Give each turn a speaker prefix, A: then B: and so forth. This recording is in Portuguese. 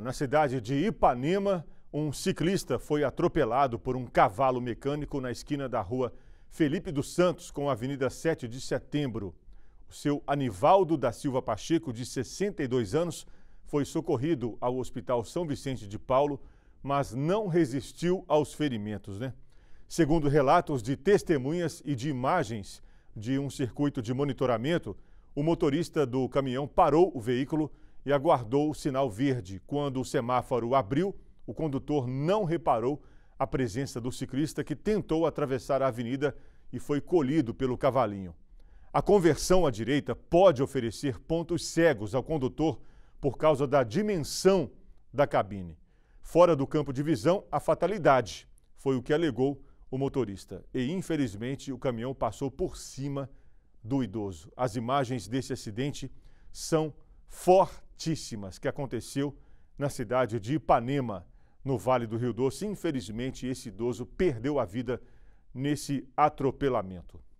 A: Na cidade de Ipanema, um ciclista foi atropelado por um cavalo mecânico na esquina da rua Felipe dos Santos com a Avenida 7 de Setembro. O seu Anivaldo da Silva Pacheco, de 62 anos, foi socorrido ao Hospital São Vicente de Paulo, mas não resistiu aos ferimentos, né? Segundo relatos de testemunhas e de imagens de um circuito de monitoramento, o motorista do caminhão parou o veículo e aguardou o sinal verde. Quando o semáforo abriu, o condutor não reparou a presença do ciclista que tentou atravessar a avenida e foi colhido pelo cavalinho. A conversão à direita pode oferecer pontos cegos ao condutor por causa da dimensão da cabine. Fora do campo de visão, a fatalidade foi o que alegou o motorista. E, infelizmente, o caminhão passou por cima do idoso. As imagens desse acidente são fortes fortíssimas que aconteceu na cidade de Ipanema, no Vale do Rio Doce. Infelizmente, esse idoso perdeu a vida nesse atropelamento.